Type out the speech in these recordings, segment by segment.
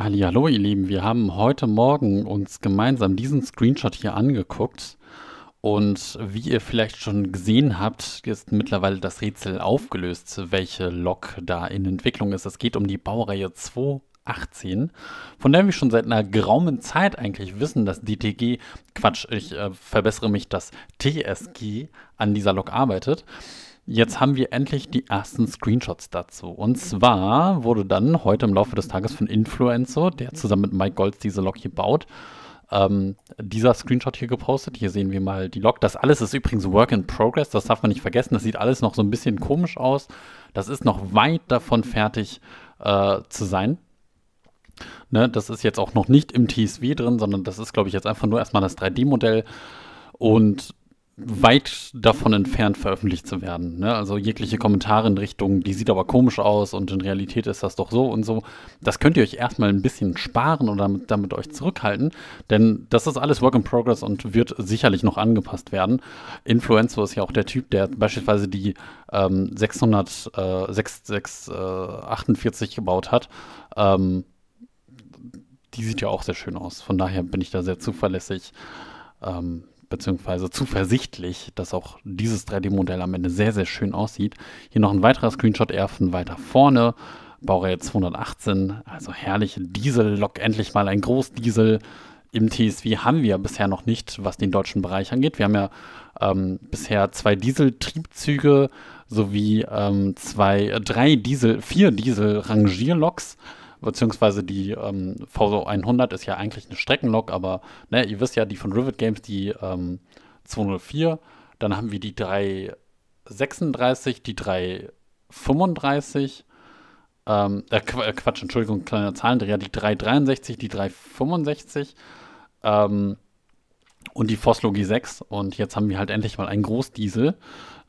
Hallo ihr Lieben, wir haben heute Morgen uns gemeinsam diesen Screenshot hier angeguckt und wie ihr vielleicht schon gesehen habt, ist mittlerweile das Rätsel aufgelöst, welche Lok da in Entwicklung ist. Es geht um die Baureihe 218, von der wir schon seit einer geraumen Zeit eigentlich wissen, dass DTG, Quatsch, ich äh, verbessere mich, dass TSG an dieser Lok arbeitet. Jetzt haben wir endlich die ersten Screenshots dazu. Und zwar wurde dann heute im Laufe des Tages von Influenzo, der zusammen mit Mike Golds diese Lok hier baut, ähm, dieser Screenshot hier gepostet. Hier sehen wir mal die Log. Das alles ist übrigens Work in Progress, das darf man nicht vergessen. Das sieht alles noch so ein bisschen komisch aus. Das ist noch weit davon fertig äh, zu sein. Ne, das ist jetzt auch noch nicht im TSW drin, sondern das ist, glaube ich, jetzt einfach nur erstmal das 3D-Modell. Und weit davon entfernt, veröffentlicht zu werden. Ne? Also jegliche Kommentare in Richtung, die sieht aber komisch aus und in Realität ist das doch so und so. Das könnt ihr euch erstmal ein bisschen sparen oder damit, damit euch zurückhalten, denn das ist alles Work in Progress und wird sicherlich noch angepasst werden. Influencer ist ja auch der Typ, der beispielsweise die ähm, 600, äh, äh, gebaut hat. Ähm, die sieht ja auch sehr schön aus. Von daher bin ich da sehr zuverlässig. Ähm, beziehungsweise zuversichtlich, dass auch dieses 3D-Modell am Ende sehr, sehr schön aussieht. Hier noch ein weiterer Screenshot eher von weiter vorne. Baureihe 218, also herrliche Diesel-Lok, endlich mal ein Großdiesel. Im TSV haben wir bisher noch nicht, was den deutschen Bereich angeht. Wir haben ja ähm, bisher zwei Dieseltriebzüge sowie ähm, zwei, äh, drei Diesel, vier Diesel-Rangierloks. loks beziehungsweise die ähm, V100 ist ja eigentlich eine Streckenlok, aber ne, ihr wisst ja, die von Rivet Games, die ähm, 204, dann haben wir die 336, die 335, ähm, äh, äh, Quatsch, Entschuldigung, kleiner Zahlendreher, die 363, die 365, ähm, und die Foslo G6. Und jetzt haben wir halt endlich mal einen Großdiesel.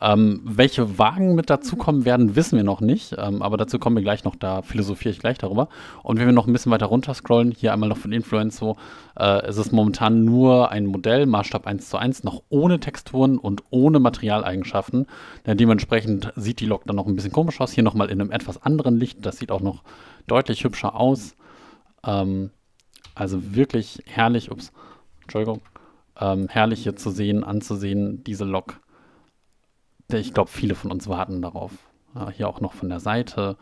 Ähm, welche Wagen mit dazukommen werden, wissen wir noch nicht. Ähm, aber dazu kommen wir gleich noch, da philosophiere ich gleich darüber. Und wenn wir noch ein bisschen weiter runter scrollen, hier einmal noch von Influenzo, äh, es ist momentan nur ein Modell, Maßstab 1 zu 1, noch ohne Texturen und ohne Materialeigenschaften. Ja, dementsprechend sieht die Lok dann noch ein bisschen komisch aus. Hier nochmal in einem etwas anderen Licht, das sieht auch noch deutlich hübscher aus. Ähm, also wirklich herrlich, ups, Entschuldigung ähm, herrlich hier zu sehen, anzusehen, diese Lok. Ich glaube, viele von uns warten darauf. Äh, hier auch noch von der Seite.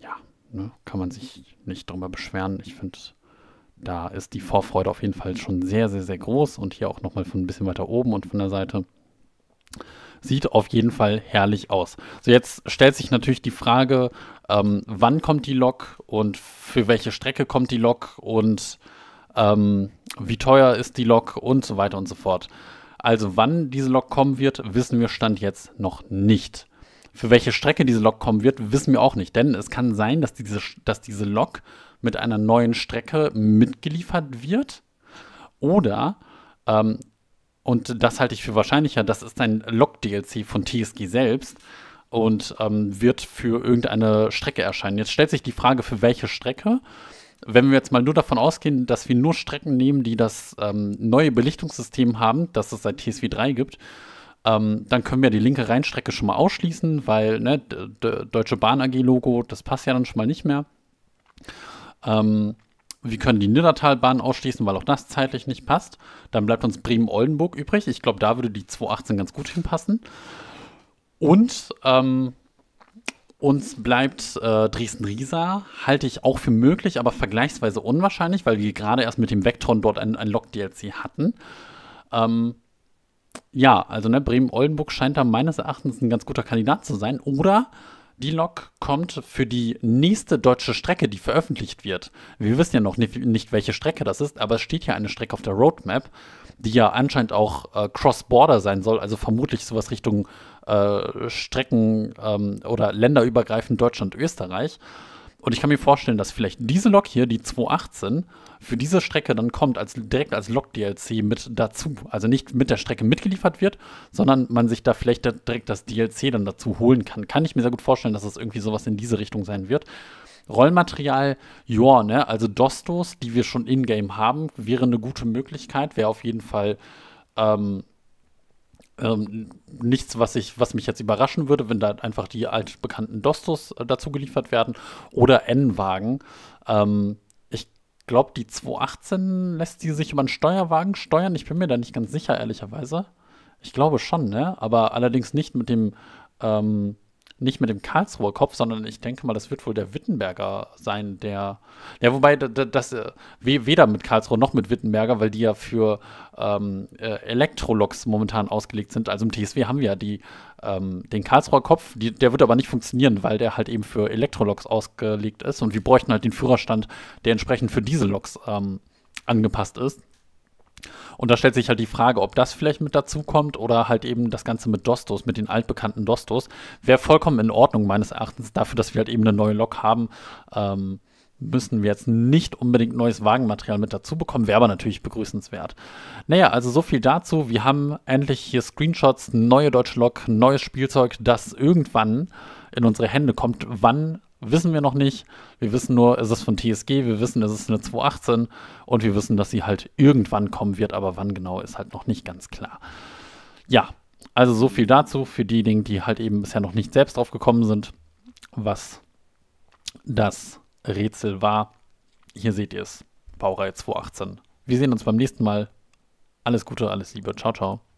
Ja, ne, kann man sich nicht drüber beschweren. Ich finde, da ist die Vorfreude auf jeden Fall schon sehr, sehr, sehr groß. Und hier auch nochmal von ein bisschen weiter oben und von der Seite. Sieht auf jeden Fall herrlich aus. So, jetzt stellt sich natürlich die Frage, ähm, wann kommt die Lok und für welche Strecke kommt die Lok und ähm, wie teuer ist die Lok und so weiter und so fort. Also wann diese Lok kommen wird, wissen wir Stand jetzt noch nicht. Für welche Strecke diese Lok kommen wird, wissen wir auch nicht. Denn es kann sein, dass diese, dass diese Lok mit einer neuen Strecke mitgeliefert wird. Oder, ähm, und das halte ich für wahrscheinlicher, das ist ein Lok-DLC von TSG selbst und ähm, wird für irgendeine Strecke erscheinen. Jetzt stellt sich die Frage, für welche Strecke wenn wir jetzt mal nur davon ausgehen, dass wir nur Strecken nehmen, die das ähm, neue Belichtungssystem haben, das es seit TSV 3 gibt, ähm, dann können wir die linke Rheinstrecke schon mal ausschließen, weil ne, Deutsche Bahn AG Logo, das passt ja dann schon mal nicht mehr. Ähm, wir können die Niddertalbahn ausschließen, weil auch das zeitlich nicht passt. Dann bleibt uns Bremen-Oldenburg übrig. Ich glaube, da würde die 218 ganz gut hinpassen. Und ähm, uns bleibt äh, Dresden-Riesa, halte ich auch für möglich, aber vergleichsweise unwahrscheinlich, weil wir gerade erst mit dem Vectron dort ein, ein Log-DLC hatten. Ähm, ja, also ne, Bremen-Oldenburg scheint da meines Erachtens ein ganz guter Kandidat zu sein. Oder die Lok kommt für die nächste deutsche Strecke, die veröffentlicht wird. Wir wissen ja noch nicht, nicht welche Strecke das ist, aber es steht ja eine Strecke auf der Roadmap, die ja anscheinend auch äh, Cross-Border sein soll, also vermutlich sowas Richtung äh, Strecken ähm, oder länderübergreifend Deutschland, Österreich. Und ich kann mir vorstellen, dass vielleicht diese Lok hier, die 218, für diese Strecke dann kommt, als, direkt als Lok-DLC mit dazu. Also nicht mit der Strecke mitgeliefert wird, sondern man sich da vielleicht direkt das DLC dann dazu holen kann. Kann ich mir sehr gut vorstellen, dass es irgendwie sowas in diese Richtung sein wird. Rollmaterial, ja, ne? Also Dostos, die wir schon in-game haben, wäre eine gute Möglichkeit, wäre auf jeden Fall ähm, ähm, nichts, was, ich, was mich jetzt überraschen würde, wenn da einfach die altbekannten Dostos äh, dazu geliefert werden oder N-Wagen. Ähm, ich glaube, die 218 lässt die sich über einen Steuerwagen steuern. Ich bin mir da nicht ganz sicher, ehrlicherweise. Ich glaube schon, ne? aber allerdings nicht mit dem ähm, nicht mit dem Karlsruher Kopf, sondern ich denke mal, das wird wohl der Wittenberger sein, der. Ja, wobei das, das äh, weder mit Karlsruhe noch mit Wittenberger, weil die ja für ähm, äh, Elektroloks momentan ausgelegt sind. Also im TSW haben wir ja die, ähm, den Karlsruher Kopf, die, der wird aber nicht funktionieren, weil der halt eben für Elektroloks ausgelegt ist und wir bräuchten halt den Führerstand, der entsprechend für Dieselloks ähm, angepasst ist. Und da stellt sich halt die Frage, ob das vielleicht mit dazu kommt oder halt eben das Ganze mit Dostos, mit den altbekannten Dostos. Wäre vollkommen in Ordnung, meines Erachtens, dafür, dass wir halt eben eine neue Lok haben. Ähm, müssen wir jetzt nicht unbedingt neues Wagenmaterial mit dazu bekommen, wäre aber natürlich begrüßenswert. Naja, also so viel dazu. Wir haben endlich hier Screenshots, neue Deutsche Lok, neues Spielzeug, das irgendwann in unsere Hände kommt. Wann wissen wir noch nicht. Wir wissen nur, es ist von TSG, wir wissen, es ist eine 218 und wir wissen, dass sie halt irgendwann kommen wird, aber wann genau ist halt noch nicht ganz klar. Ja, also so viel dazu für diejenigen, die halt eben bisher noch nicht selbst drauf gekommen sind, was das Rätsel war. Hier seht ihr es, Baureihe 218. Wir sehen uns beim nächsten Mal. Alles Gute, alles Liebe. Ciao, ciao.